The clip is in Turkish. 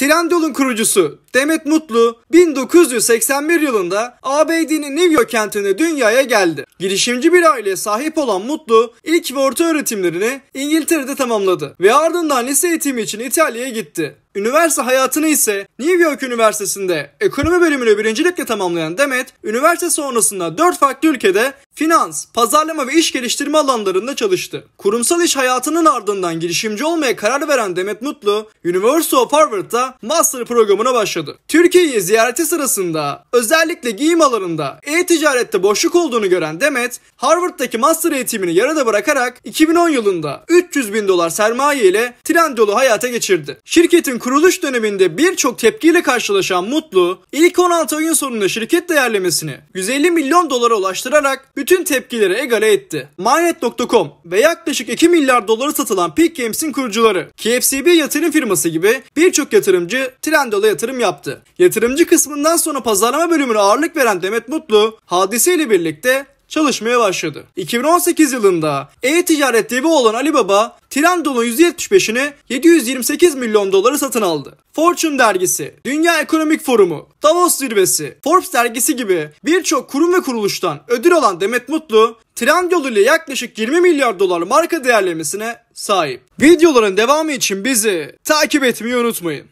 Trendyol'un kurucusu Demet Mutlu 1981 yılında ABD'nin New York kentine dünyaya geldi. Girişimci bir aileye sahip olan Mutlu ilk ve orta öğretimlerini İngiltere'de tamamladı ve ardından lise eğitimi için İtalya'ya gitti. Üniversite hayatını ise New York Üniversitesi'nde ekonomi bölümünü birincilikle tamamlayan Demet, üniversite sonrasında 4 farklı ülkede finans, pazarlama ve iş geliştirme alanlarında çalıştı. Kurumsal iş hayatının ardından girişimci olmaya karar veren Demet Mutlu, University of Harvard'da master programına başladı. Türkiye'yi ziyareti sırasında özellikle giyim alanında e-ticarette boşluk olduğunu gören Demet, Harvard'daki master eğitimini yarıda bırakarak 2010 yılında 300 bin dolar sermaye ile dolu hayata geçirdi. Şirketin kuruluş döneminde birçok tepkiyle karşılaşan Mutlu, ilk 16 oyun sonunda şirket değerlemesini 150 milyon dolara ulaştırarak bütün tepkileri egale etti. Manet.com ve yaklaşık 2 milyar dolara satılan Peak Games'in kurucuları, KFCB yatırım firması gibi birçok yatırımcı Trendyol'a yatırım yaptı. Yatırımcı kısmından sonra pazarlama bölümüne ağırlık veren Demet Mutlu, hadiseyle birlikte çalışmaya başladı. 2018 yılında e-ticaret devi olan Alibaba Trendyol'un %75'ini 728 milyon doları satın aldı. Fortune dergisi, Dünya Ekonomik Forumu, Davos Zirvesi, Forbes dergisi gibi birçok kurum ve kuruluştan ödül alan Demet Mutlu, Trendyol ile yaklaşık 20 milyar dolar marka değerlemesine sahip. Videoların devamı için bizi takip etmeyi unutmayın.